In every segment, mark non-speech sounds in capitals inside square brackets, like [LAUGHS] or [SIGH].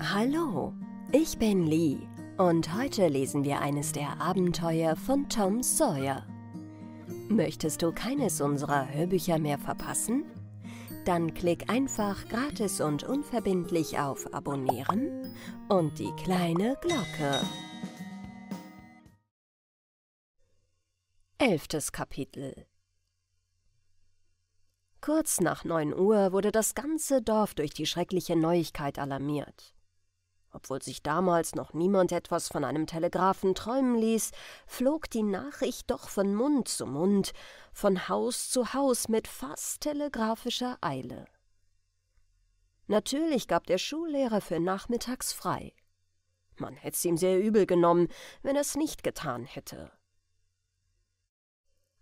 Hallo, ich bin Lee und heute lesen wir eines der Abenteuer von Tom Sawyer. Möchtest du keines unserer Hörbücher mehr verpassen? Dann klick einfach gratis und unverbindlich auf Abonnieren und die kleine Glocke. Elftes Kapitel Kurz nach 9 Uhr wurde das ganze Dorf durch die schreckliche Neuigkeit alarmiert. Obwohl sich damals noch niemand etwas von einem Telegraphen träumen ließ, flog die Nachricht doch von Mund zu Mund, von Haus zu Haus mit fast telegrafischer Eile. Natürlich gab der Schullehrer für nachmittags frei. Man hätte es ihm sehr übel genommen, wenn er es nicht getan hätte.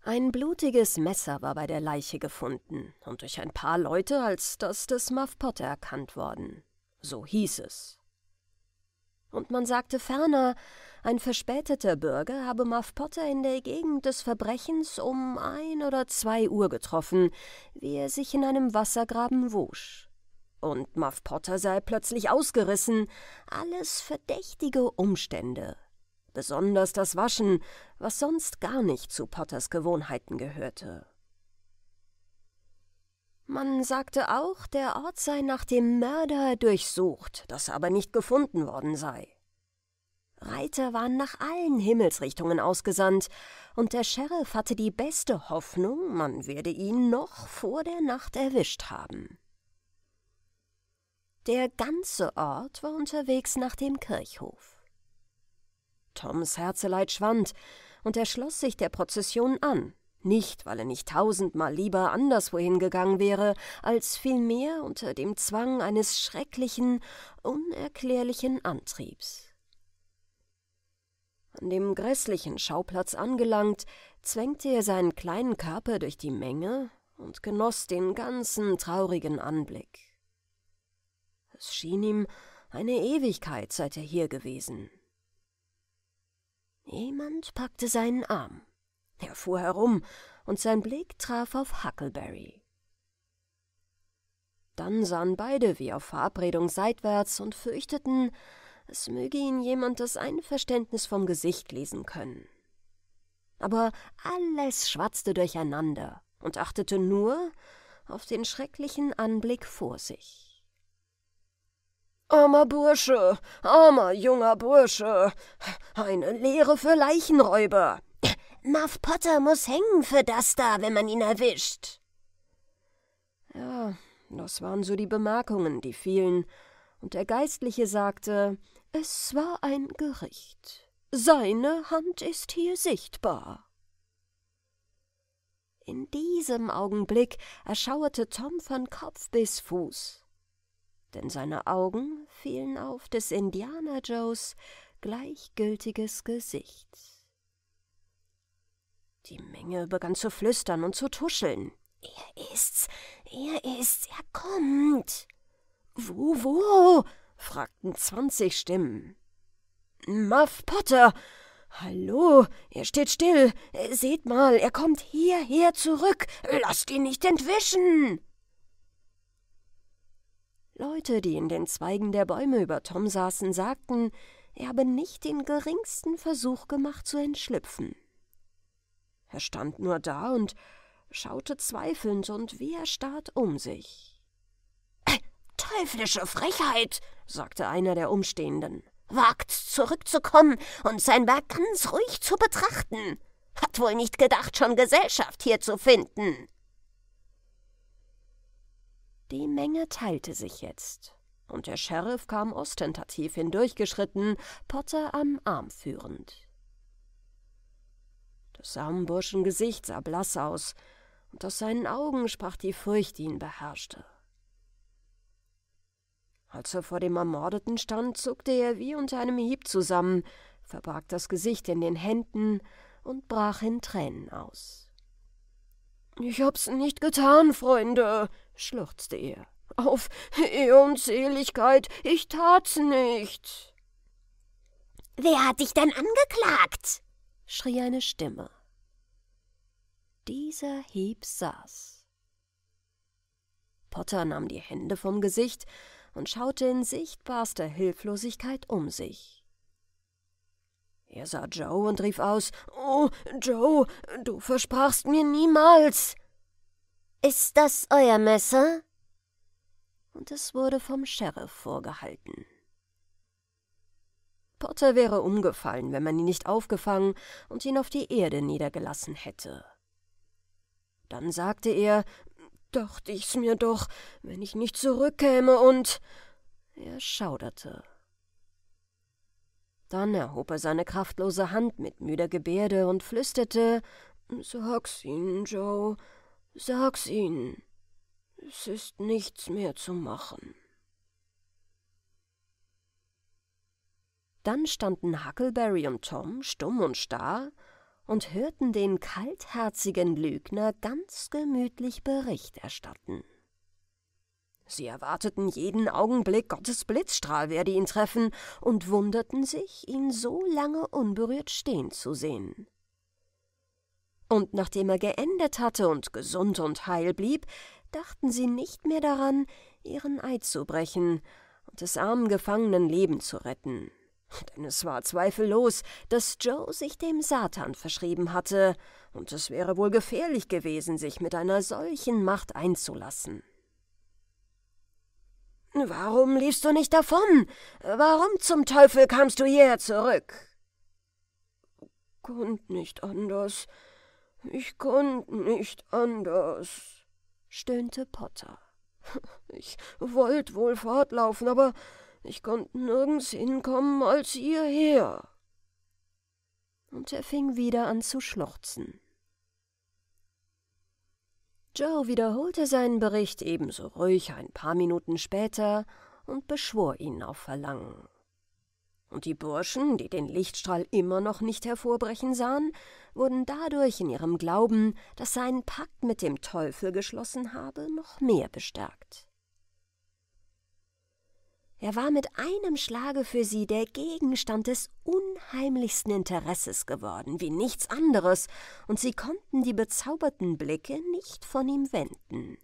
Ein blutiges Messer war bei der Leiche gefunden und durch ein paar Leute als das des Muff Potter erkannt worden. So hieß es. Und man sagte ferner, ein verspäteter Bürger habe Muff Potter in der Gegend des Verbrechens um ein oder zwei Uhr getroffen, wie er sich in einem Wassergraben wusch. Und Muff Potter sei plötzlich ausgerissen, alles verdächtige Umstände. Besonders das Waschen, was sonst gar nicht zu Potters Gewohnheiten gehörte. Man sagte auch, der Ort sei nach dem Mörder durchsucht, das aber nicht gefunden worden sei. Reiter waren nach allen Himmelsrichtungen ausgesandt, und der Sheriff hatte die beste Hoffnung, man werde ihn noch vor der Nacht erwischt haben. Der ganze Ort war unterwegs nach dem Kirchhof. Toms Herzeleid schwand, und er schloss sich der Prozession an, nicht, weil er nicht tausendmal lieber anderswohin gegangen wäre, als vielmehr unter dem Zwang eines schrecklichen, unerklärlichen Antriebs. An dem grässlichen Schauplatz angelangt, zwängte er seinen kleinen Körper durch die Menge und genoss den ganzen traurigen Anblick. Es schien ihm eine Ewigkeit, seit er hier gewesen. Jemand packte seinen Arm. Er fuhr herum, und sein Blick traf auf Huckleberry. Dann sahen beide wie auf Verabredung seitwärts und fürchteten, es möge ihnen jemand das Einverständnis vom Gesicht lesen können. Aber alles schwatzte durcheinander und achtete nur auf den schrecklichen Anblick vor sich. Armer Bursche, armer junger Bursche, eine Lehre für Leichenräuber, Muff Potter muss hängen für das da, wenn man ihn erwischt. Ja, das waren so die Bemerkungen, die fielen, und der Geistliche sagte, es war ein Gericht. Seine Hand ist hier sichtbar. In diesem Augenblick erschauerte Tom von Kopf bis Fuß, denn seine Augen fielen auf des Indianer Joes gleichgültiges Gesicht. Die Menge begann zu flüstern und zu tuscheln. Er ist's, er ist's, er kommt. Wo, wo? fragten zwanzig Stimmen. Muff Potter! Hallo, er steht still. Seht mal, er kommt hierher zurück. Lasst ihn nicht entwischen! Leute, die in den Zweigen der Bäume über Tom saßen, sagten, er habe nicht den geringsten Versuch gemacht zu entschlüpfen. Er stand nur da und schaute zweifelnd und wie erstarrt um sich. Äh, teuflische Frechheit, sagte einer der Umstehenden. Wagt zurückzukommen und sein Werk ganz ruhig zu betrachten. Hat wohl nicht gedacht, schon Gesellschaft hier zu finden. Die Menge teilte sich jetzt, und der Sheriff kam ostentativ hindurchgeschritten, Potter am Arm führend des armen Burschen Gesicht sah blass aus, und aus seinen Augen sprach die Furcht, die ihn beherrschte. Als er vor dem Ermordeten stand, zuckte er wie unter einem Hieb zusammen, verbarg das Gesicht in den Händen und brach in Tränen aus. Ich hab's nicht getan, Freunde, schluchzte er. Auf Ehe und Seligkeit, ich tat's nicht. Wer hat dich denn angeklagt? schrie eine Stimme dieser Hieb saß. Potter nahm die Hände vom Gesicht und schaute in sichtbarster Hilflosigkeit um sich. Er sah Joe und rief aus Oh, Joe, du versprachst mir niemals. Ist das euer Messer? Und es wurde vom Sheriff vorgehalten. Potter wäre umgefallen, wenn man ihn nicht aufgefangen und ihn auf die Erde niedergelassen hätte. Dann sagte er, dachte ich's mir doch, wenn ich nicht zurückkäme und. Er schauderte. Dann erhob er seine kraftlose Hand mit müder Gebärde und flüsterte: Sag's ihnen, Joe, sag's ihnen. Es ist nichts mehr zu machen. Dann standen Huckleberry und Tom stumm und starr und hörten den kaltherzigen Lügner ganz gemütlich Bericht erstatten. Sie erwarteten jeden Augenblick, Gottes Blitzstrahl werde ihn treffen, und wunderten sich, ihn so lange unberührt stehen zu sehen. Und nachdem er geendet hatte und gesund und heil blieb, dachten sie nicht mehr daran, ihren Eid zu brechen und des armen Gefangenen Leben zu retten. Denn es war zweifellos, dass Joe sich dem Satan verschrieben hatte, und es wäre wohl gefährlich gewesen, sich mit einer solchen Macht einzulassen. Warum liefst du nicht davon? Warum zum Teufel kamst du hierher zurück? Konnt nicht anders. Ich konnte nicht anders, stöhnte Potter. [LAUGHS] Ich wollte wohl fortlaufen, aber ich konnte nirgends hinkommen als hierher. Und er fing wieder an zu schluchzen. Joe wiederholte seinen Bericht ebenso ruhig ein paar Minuten später und beschwor ihn auf Verlangen. Und die Burschen, die den Lichtstrahl immer noch nicht hervorbrechen sahen, wurden dadurch in ihrem Glauben, dass sein Pakt mit dem Teufel geschlossen habe, noch mehr bestärkt. Er war mit einem Schlage für sie der Gegenstand des unheimlichsten Interesses geworden, wie nichts anderes, und sie konnten die bezauberten Blicke nicht von ihm wenden.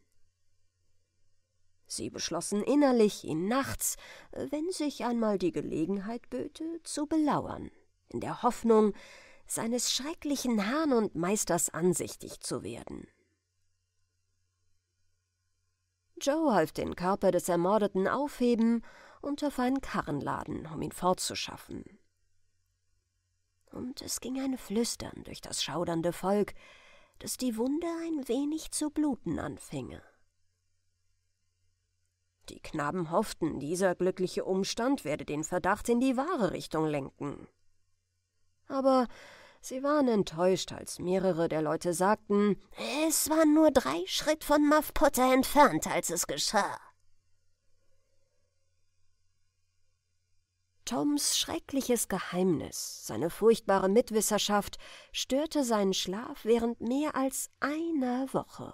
Sie beschlossen innerlich, ihn nachts, äh, wenn sich einmal die Gelegenheit böte, zu belauern, in der Hoffnung, seines schrecklichen Herrn und Meisters ansichtig zu werden. Joe half den Körper des Ermordeten aufheben und auf einen Karrenladen, um ihn fortzuschaffen. Und es ging ein Flüstern durch das schaudernde Volk, dass die Wunde ein wenig zu bluten anfinge. Die Knaben hofften, dieser glückliche Umstand werde den Verdacht in die wahre Richtung lenken. Aber sie waren enttäuscht, als mehrere der Leute sagten, es war nur drei Schritt von Muff Potter entfernt, als es geschah. Toms schreckliches Geheimnis, seine furchtbare Mitwisserschaft, störte seinen Schlaf während mehr als einer Woche.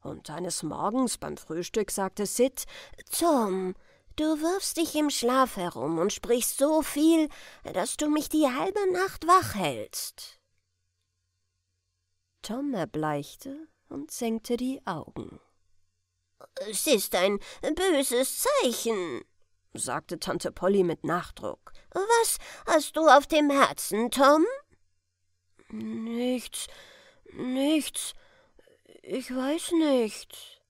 Und eines Morgens beim Frühstück sagte Sid: Tom, du wirfst dich im Schlaf herum und sprichst so viel, dass du mich die halbe Nacht wach hältst. Tom erbleichte und senkte die Augen. Es ist ein böses Zeichen, sagte Tante Polly mit Nachdruck. Was hast du auf dem Herzen, Tom? Nichts, nichts, ich weiß nicht.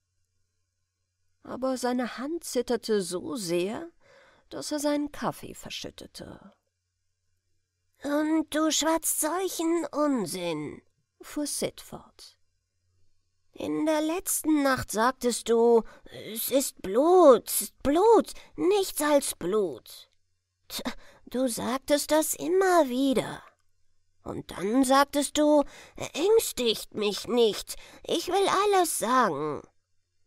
Aber seine Hand zitterte so sehr, dass er seinen Kaffee verschüttete. Und du schwatzt solchen Unsinn, fuhr Sid fort. In der letzten Nacht sagtest du, es ist Blut, Blut, nichts als Blut. Tch, du sagtest das immer wieder. Und dann sagtest du, ängstigt mich nicht, ich will alles sagen.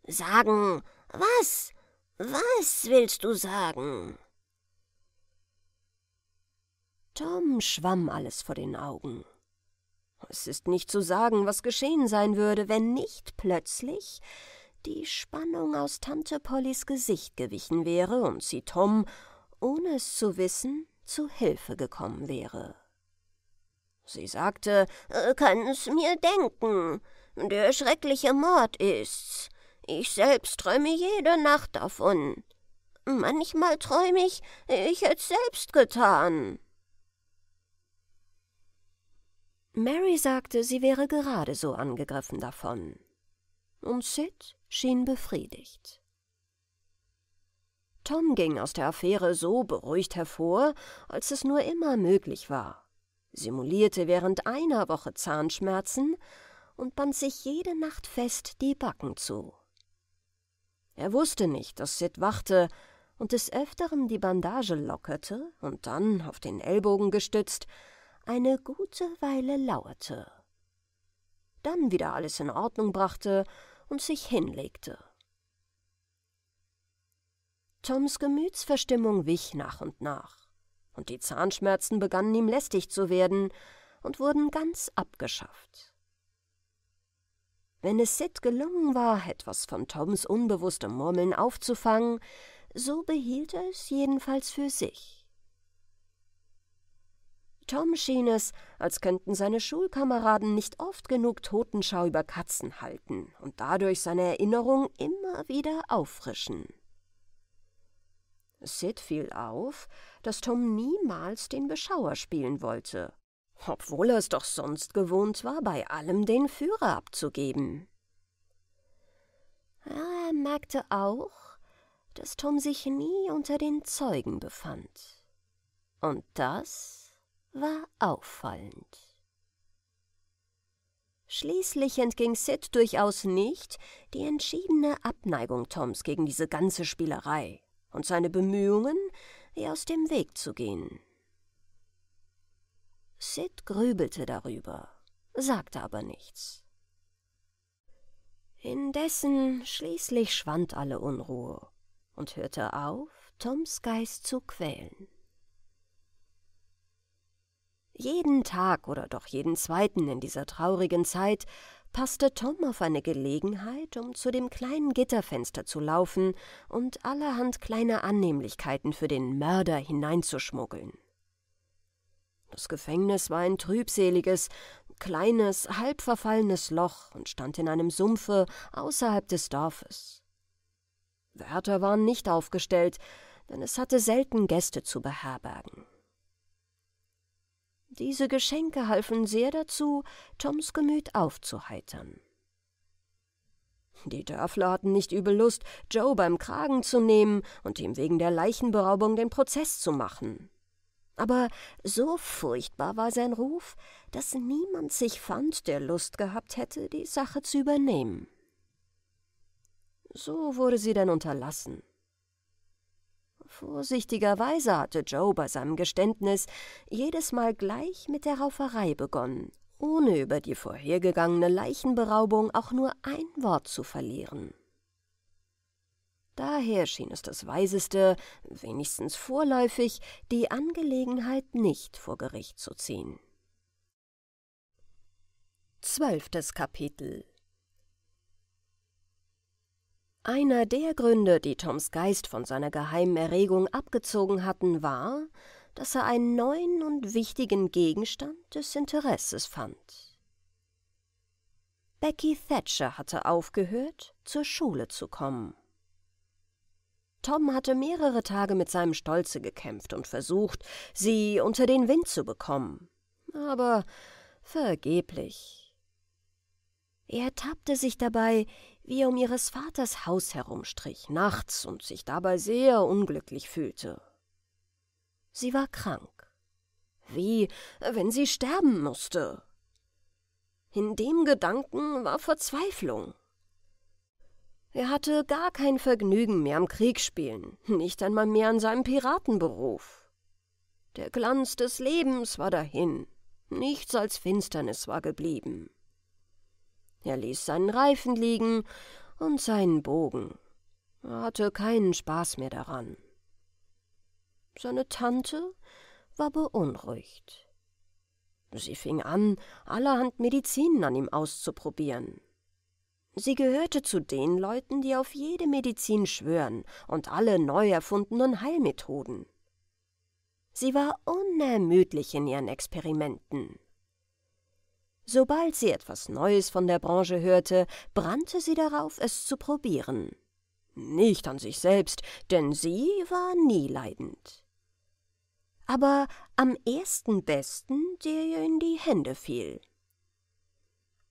Sagen, was? Was willst du sagen? Tom schwamm alles vor den Augen. Es ist nicht zu sagen, was geschehen sein würde, wenn nicht plötzlich die Spannung aus Tante Pollys Gesicht gewichen wäre und sie Tom, ohne es zu wissen, zu Hilfe gekommen wäre. Sie sagte, äh, »Kann's mir denken. Der schreckliche Mord ist's. Ich selbst träume jede Nacht davon. Manchmal träume ich, ich hätt's selbst getan.« Mary sagte, sie wäre gerade so angegriffen davon. Und Sid schien befriedigt. Tom ging aus der Affäre so beruhigt hervor, als es nur immer möglich war, simulierte während einer Woche Zahnschmerzen und band sich jede Nacht fest die Backen zu. Er wusste nicht, dass Sid wachte und des Öfteren die Bandage lockerte und dann, auf den Ellbogen gestützt, eine gute Weile lauerte, dann wieder alles in Ordnung brachte und sich hinlegte. Toms Gemütsverstimmung wich nach und nach, und die Zahnschmerzen begannen ihm lästig zu werden und wurden ganz abgeschafft. Wenn es Sid gelungen war, etwas von Toms unbewusstem Murmeln aufzufangen, so behielt er es jedenfalls für sich. Tom schien es, als könnten seine Schulkameraden nicht oft genug Totenschau über Katzen halten und dadurch seine Erinnerung immer wieder auffrischen. Sid fiel auf, dass Tom niemals den Beschauer spielen wollte, obwohl er es doch sonst gewohnt war, bei allem den Führer abzugeben. Er merkte auch, dass Tom sich nie unter den Zeugen befand. Und das war auffallend. Schließlich entging Sid durchaus nicht die entschiedene Abneigung Toms gegen diese ganze Spielerei und seine Bemühungen, ihr aus dem Weg zu gehen. Sid grübelte darüber, sagte aber nichts. Indessen schließlich schwand alle Unruhe und hörte auf, Toms Geist zu quälen. Jeden Tag oder doch jeden zweiten in dieser traurigen Zeit passte Tom auf eine Gelegenheit, um zu dem kleinen Gitterfenster zu laufen und allerhand kleine Annehmlichkeiten für den Mörder hineinzuschmuggeln. Das Gefängnis war ein trübseliges, kleines, halbverfallenes Loch und stand in einem Sumpfe außerhalb des Dorfes. Wärter waren nicht aufgestellt, denn es hatte selten Gäste zu beherbergen. Diese Geschenke halfen sehr dazu, Toms Gemüt aufzuheitern. Die Dörfler hatten nicht übel Lust, Joe beim Kragen zu nehmen und ihm wegen der Leichenberaubung den Prozess zu machen. Aber so furchtbar war sein Ruf, dass niemand sich fand, der Lust gehabt hätte, die Sache zu übernehmen. So wurde sie denn unterlassen. Vorsichtigerweise hatte Joe bei seinem Geständnis jedes Mal gleich mit der Rauferei begonnen, ohne über die vorhergegangene Leichenberaubung auch nur ein Wort zu verlieren. Daher schien es das Weiseste, wenigstens vorläufig, die Angelegenheit nicht vor Gericht zu ziehen. Zwölftes Kapitel einer der Gründe, die Toms Geist von seiner geheimen Erregung abgezogen hatten, war, dass er einen neuen und wichtigen Gegenstand des Interesses fand. Becky Thatcher hatte aufgehört, zur Schule zu kommen. Tom hatte mehrere Tage mit seinem Stolze gekämpft und versucht, sie unter den Wind zu bekommen, aber vergeblich. Er tappte sich dabei wie er um ihres Vaters Haus herumstrich, nachts und sich dabei sehr unglücklich fühlte. Sie war krank. Wie, wenn sie sterben musste. In dem Gedanken war Verzweiflung. Er hatte gar kein Vergnügen mehr am Kriegsspielen, nicht einmal mehr an seinem Piratenberuf. Der Glanz des Lebens war dahin, nichts als Finsternis war geblieben. Er ließ seinen Reifen liegen und seinen Bogen. Er hatte keinen Spaß mehr daran. Seine Tante war beunruhigt. Sie fing an, allerhand Medizinen an ihm auszuprobieren. Sie gehörte zu den Leuten, die auf jede Medizin schwören und alle neu erfundenen Heilmethoden. Sie war unermüdlich in ihren Experimenten. Sobald sie etwas Neues von der Branche hörte, brannte sie darauf, es zu probieren. Nicht an sich selbst, denn sie war nie leidend. Aber am ersten besten, der ihr in die Hände fiel.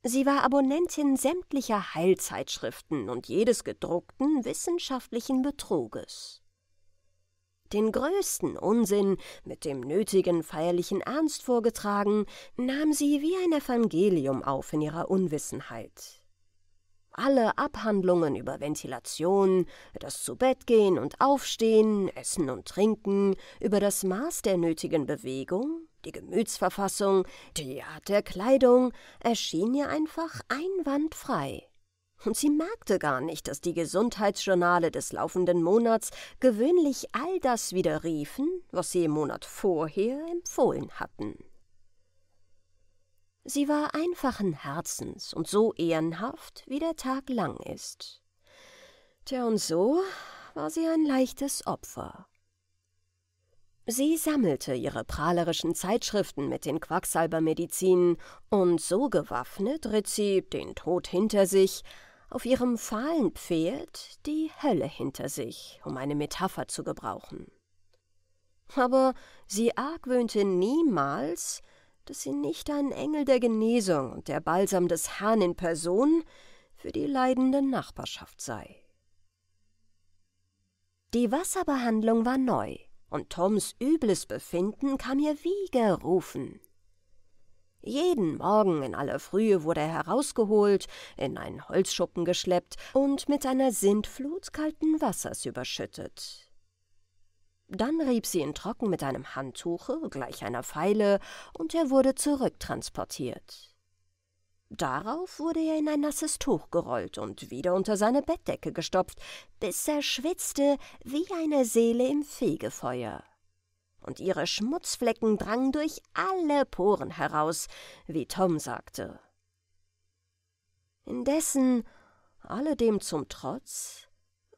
Sie war Abonnentin sämtlicher Heilzeitschriften und jedes gedruckten wissenschaftlichen Betruges den größten Unsinn mit dem nötigen feierlichen Ernst vorgetragen, nahm sie wie ein Evangelium auf in ihrer Unwissenheit. Alle Abhandlungen über Ventilation, das Zubettgehen und Aufstehen, Essen und Trinken, über das Maß der nötigen Bewegung, die Gemütsverfassung, die Art der Kleidung, erschien ihr einfach einwandfrei und sie merkte gar nicht, dass die Gesundheitsjournale des laufenden Monats gewöhnlich all das widerriefen, was sie im Monat vorher empfohlen hatten. Sie war einfachen Herzens und so ehrenhaft, wie der Tag lang ist. Tja, und so war sie ein leichtes Opfer. Sie sammelte ihre prahlerischen Zeitschriften mit den Quacksalbermedizinen und so gewaffnet ritt sie, den Tod hinter sich, auf ihrem fahlen Pferd die Hölle hinter sich, um eine Metapher zu gebrauchen. Aber sie argwöhnte niemals, dass sie nicht ein Engel der Genesung und der Balsam des Herrn in Person für die leidende Nachbarschaft sei. Die Wasserbehandlung war neu, und Toms übles Befinden kam ihr wie gerufen. Jeden Morgen in aller Frühe wurde er herausgeholt, in einen Holzschuppen geschleppt und mit einer Sintflut kalten Wassers überschüttet. Dann rieb sie ihn trocken mit einem Handtuche, gleich einer Feile, und er wurde zurücktransportiert. Darauf wurde er in ein nasses Tuch gerollt und wieder unter seine Bettdecke gestopft, bis er schwitzte wie eine Seele im Fegefeuer und ihre Schmutzflecken drangen durch alle Poren heraus, wie Tom sagte. Indessen, alledem zum Trotz,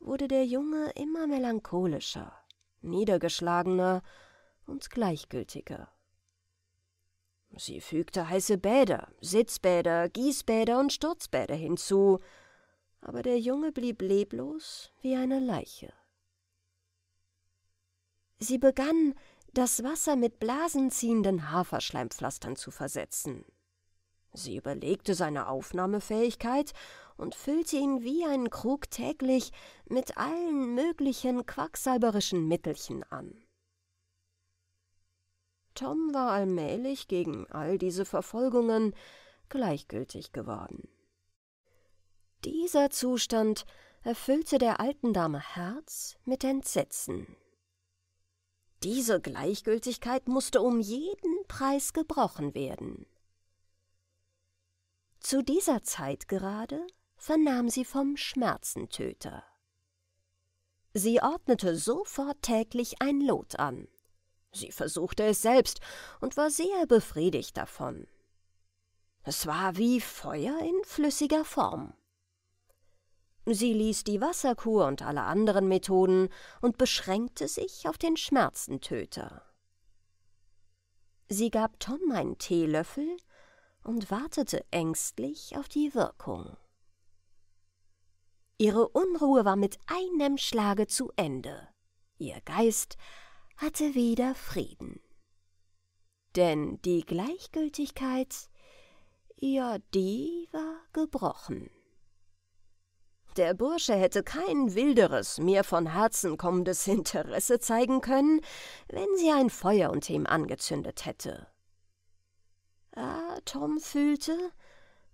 wurde der Junge immer melancholischer, niedergeschlagener und gleichgültiger. Sie fügte heiße Bäder, Sitzbäder, Gießbäder und Sturzbäder hinzu, aber der Junge blieb leblos wie eine Leiche. Sie begann, das Wasser mit blasenziehenden Haferschleimpflastern zu versetzen. Sie überlegte seine Aufnahmefähigkeit und füllte ihn wie einen Krug täglich mit allen möglichen quacksalberischen Mittelchen an. Tom war allmählich gegen all diese Verfolgungen gleichgültig geworden. Dieser Zustand erfüllte der alten Dame Herz mit Entsetzen. Diese Gleichgültigkeit musste um jeden Preis gebrochen werden. Zu dieser Zeit gerade vernahm sie vom Schmerzentöter. Sie ordnete sofort täglich ein Lot an. Sie versuchte es selbst und war sehr befriedigt davon. Es war wie Feuer in flüssiger Form. Sie ließ die Wasserkur und alle anderen Methoden und beschränkte sich auf den Schmerzentöter. Sie gab Tom einen Teelöffel und wartete ängstlich auf die Wirkung. Ihre Unruhe war mit einem Schlage zu Ende. Ihr Geist hatte wieder Frieden. Denn die Gleichgültigkeit, ja, die war gebrochen. Der Bursche hätte kein wilderes, mir von Herzen kommendes [LAUGHS] Interesse zeigen können, wenn sie ein Feuer unter ihm angezündet hätte. Ah, Tom fühlte,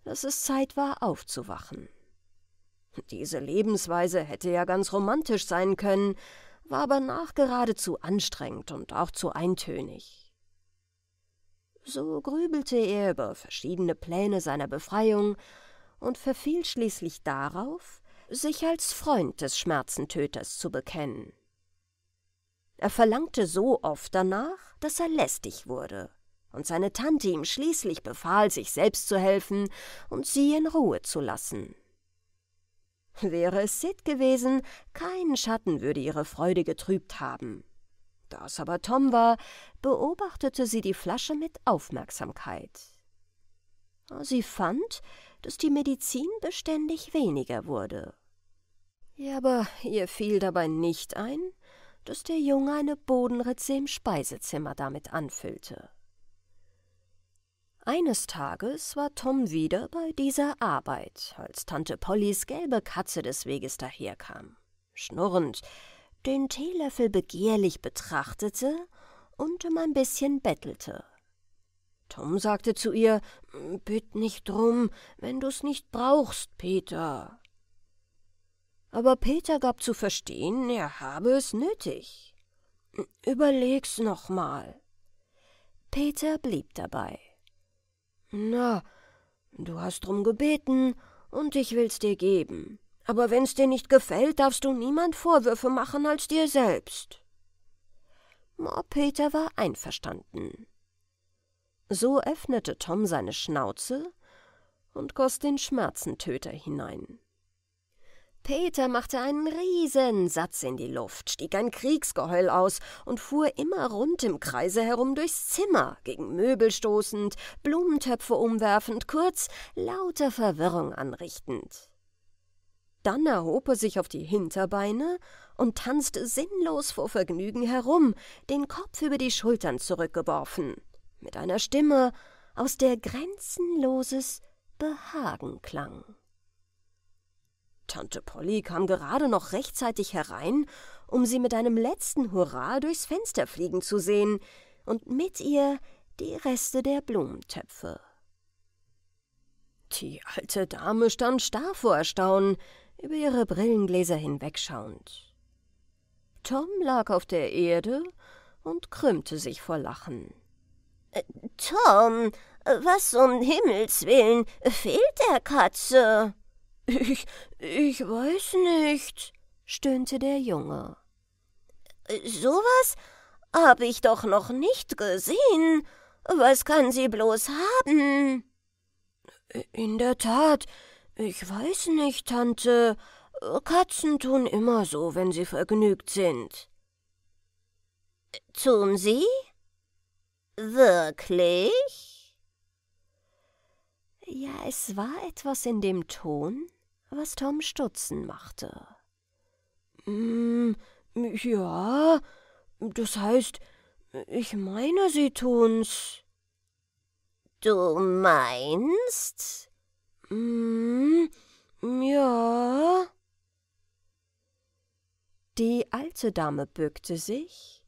dass es Zeit war, aufzuwachen. Diese Lebensweise hätte ja ganz romantisch sein können, war aber nachgerade zu anstrengend und auch zu eintönig. So grübelte er über verschiedene Pläne seiner Befreiung und verfiel schließlich darauf, sich als Freund des Schmerzentöters zu bekennen. Er verlangte so oft danach, dass er lästig wurde, und seine Tante ihm schließlich befahl, sich selbst zu helfen und sie in Ruhe zu lassen. Wäre es Sid gewesen, kein Schatten würde ihre Freude getrübt haben. Da es aber Tom war, beobachtete sie die Flasche mit Aufmerksamkeit. Sie fand, dass die Medizin beständig weniger wurde. Ja, aber ihr fiel dabei nicht ein, dass der Junge eine Bodenritze im Speisezimmer damit anfüllte. Eines Tages war Tom wieder bei dieser Arbeit, als Tante Pollys gelbe Katze des Weges daherkam. Schnurrend, den Teelöffel begehrlich betrachtete und um ein bisschen bettelte. Tom sagte zu ihr, »Bitt nicht drum, wenn du's nicht brauchst, Peter.« aber Peter gab zu verstehen, er habe es nötig. Überleg's noch mal. Peter blieb dabei. Na, du hast drum gebeten, und ich will's dir geben. Aber wenn's dir nicht gefällt, darfst du niemand Vorwürfe machen als dir selbst. Peter war einverstanden. So öffnete Tom seine Schnauze und goss den Schmerzentöter hinein. Peter machte einen Riesensatz in die Luft, stieg ein Kriegsgeheul aus und fuhr immer rund im Kreise herum durchs Zimmer, gegen Möbel stoßend, Blumentöpfe umwerfend, kurz lauter Verwirrung anrichtend. Dann erhob er sich auf die Hinterbeine und tanzte sinnlos vor Vergnügen herum, den Kopf über die Schultern zurückgeworfen, mit einer Stimme, aus der grenzenloses Behagen klang. Tante Polly kam gerade noch rechtzeitig herein, um sie mit einem letzten Hurra durchs Fenster fliegen zu sehen und mit ihr die Reste der Blumentöpfe. Die alte Dame stand starr vor Erstaunen, über ihre Brillengläser hinwegschauend. Tom lag auf der Erde und krümmte sich vor Lachen. Äh, Tom, was um Himmels willen fehlt der Katze? Ich, ich weiß nicht, stöhnte der Junge. Sowas habe ich doch noch nicht gesehen. Was kann sie bloß haben? In der Tat, ich weiß nicht, Tante. Katzen tun immer so, wenn sie vergnügt sind. Tun sie? Wirklich? Ja, es war etwas in dem Ton, was Tom stutzen machte. Mm, ja, das heißt, ich meine, sie tun's. Du meinst? Mm, ja. Die alte Dame bückte sich,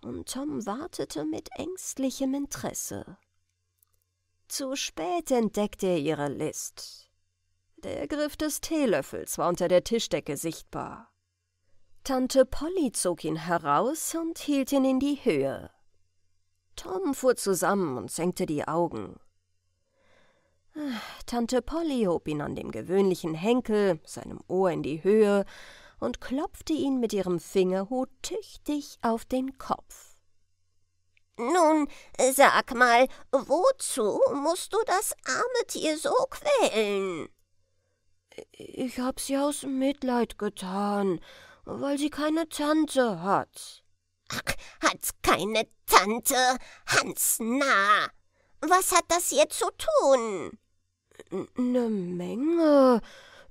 und Tom wartete mit ängstlichem Interesse. Zu spät entdeckte er ihre List. Der Griff des Teelöffels war unter der Tischdecke sichtbar. Tante Polly zog ihn heraus und hielt ihn in die Höhe. Tom fuhr zusammen und senkte die Augen. Tante Polly hob ihn an dem gewöhnlichen Henkel, seinem Ohr in die Höhe, und klopfte ihn mit ihrem Fingerhut tüchtig auf den Kopf. Nun, sag mal, wozu musst du das arme Tier so quälen? Ich hab sie aus Mitleid getan, weil sie keine Tante hat. Ach, hat keine Tante, Hans na. Was hat das hier zu tun? Ne Menge.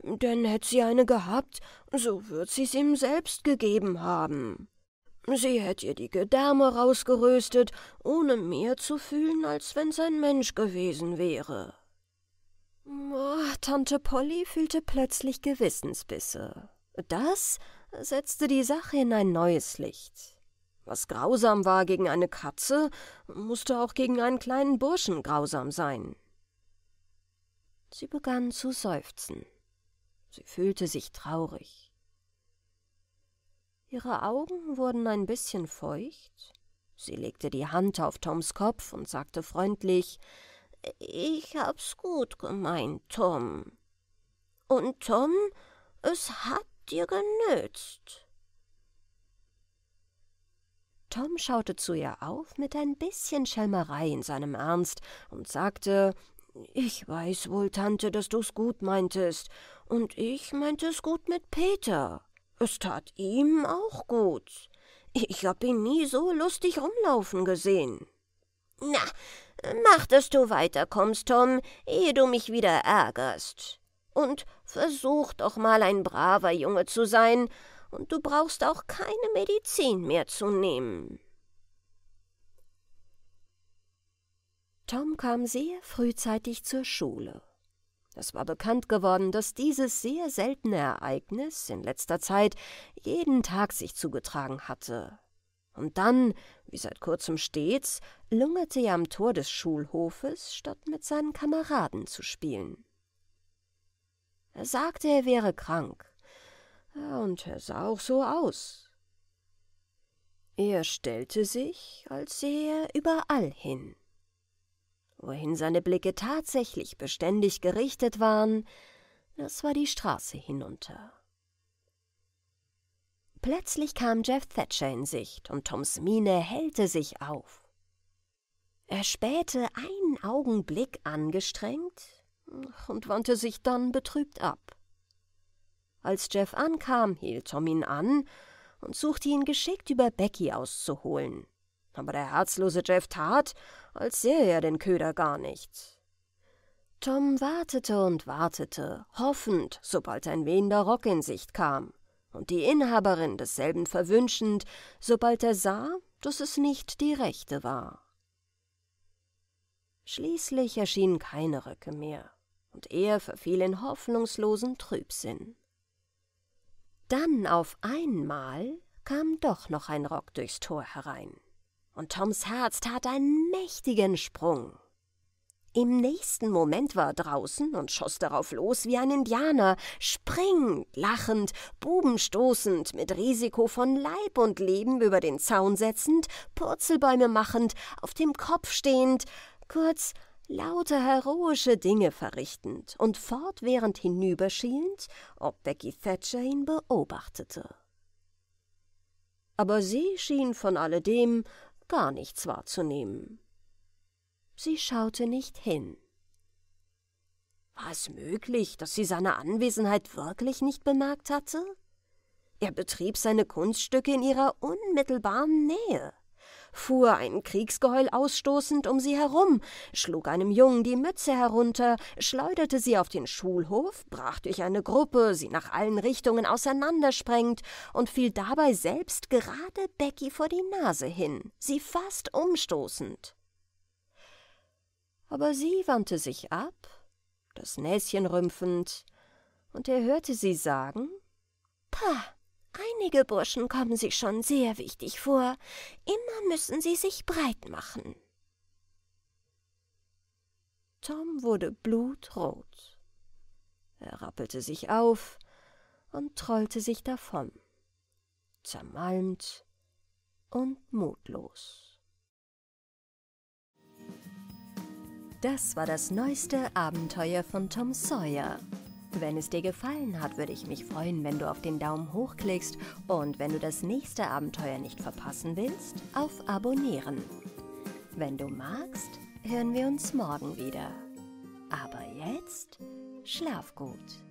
Denn hätte sie eine gehabt, so würd sie's ihm selbst gegeben haben. Sie hätt ihr die Gedärme rausgeröstet, ohne mehr zu fühlen, als wenn's ein Mensch gewesen wäre. Tante Polly fühlte plötzlich Gewissensbisse. Das setzte die Sache in ein neues Licht. Was grausam war gegen eine Katze, musste auch gegen einen kleinen Burschen grausam sein. Sie begann zu seufzen. Sie fühlte sich traurig. Ihre Augen wurden ein bisschen feucht. Sie legte die Hand auf Toms Kopf und sagte freundlich, ich hab's gut gemeint, Tom. Und Tom, es hat dir genützt. Tom schaute zu ihr auf mit ein bisschen Schelmerei in seinem Ernst und sagte, ich weiß wohl, Tante, dass du's gut meintest, und ich meinte es gut mit Peter. Es tat ihm auch gut. Ich hab ihn nie so lustig rumlaufen gesehen. Na, Mach, dass du weiterkommst, Tom, ehe du mich wieder ärgerst. Und versuch doch mal ein braver Junge zu sein, und du brauchst auch keine Medizin mehr zu nehmen. Tom kam sehr frühzeitig zur Schule. Es war bekannt geworden, dass dieses sehr seltene Ereignis in letzter Zeit jeden Tag sich zugetragen hatte. Und dann, wie seit kurzem stets, lungerte er am Tor des Schulhofes, statt mit seinen Kameraden zu spielen. Er sagte, er wäre krank. Und er sah auch so aus. Er stellte sich, als sähe er überall hin. Wohin seine Blicke tatsächlich beständig gerichtet waren, das war die Straße hinunter. Plötzlich kam Jeff Thatcher in Sicht und Toms Miene hellte sich auf. Er spähte einen Augenblick angestrengt und wandte sich dann betrübt ab. Als Jeff ankam, hielt Tom ihn an und suchte ihn geschickt über Becky auszuholen. Aber der herzlose Jeff tat, als sähe er den Köder gar nicht. Tom wartete und wartete, hoffend, sobald ein wehender Rock in Sicht kam und die Inhaberin desselben verwünschend, sobald er sah, dass es nicht die rechte war. Schließlich erschien keine Röcke mehr, und er verfiel in hoffnungslosen Trübsinn. Dann auf einmal kam doch noch ein Rock durchs Tor herein, und Toms Herz tat einen mächtigen Sprung. Im nächsten Moment war er draußen und schoss darauf los wie ein Indianer, springend, lachend, bubenstoßend, mit Risiko von Leib und Leben über den Zaun setzend, Purzelbäume machend, auf dem Kopf stehend, kurz lauter heroische Dinge verrichtend und fortwährend hinüberschielend, ob Becky Thatcher ihn beobachtete. Aber sie schien von alledem gar nichts wahrzunehmen. Sie schaute nicht hin. War es möglich, dass sie seine Anwesenheit wirklich nicht bemerkt hatte? Er betrieb seine Kunststücke in ihrer unmittelbaren Nähe, fuhr ein Kriegsgeheul ausstoßend um sie herum, schlug einem Jungen die Mütze herunter, schleuderte sie auf den Schulhof, brach durch eine Gruppe, sie nach allen Richtungen auseinandersprengt und fiel dabei selbst gerade Becky vor die Nase hin, sie fast umstoßend aber sie wandte sich ab, das Näschen rümpfend, und er hörte sie sagen, Pah, einige Burschen kommen sich schon sehr wichtig vor, immer müssen sie sich breit machen. Tom wurde blutrot. Er rappelte sich auf und trollte sich davon, zermalmt und mutlos. Das war das neueste Abenteuer von Tom Sawyer. Wenn es dir gefallen hat, würde ich mich freuen, wenn du auf den Daumen hoch klickst und wenn du das nächste Abenteuer nicht verpassen willst, auf Abonnieren. Wenn du magst, hören wir uns morgen wieder. Aber jetzt schlaf gut.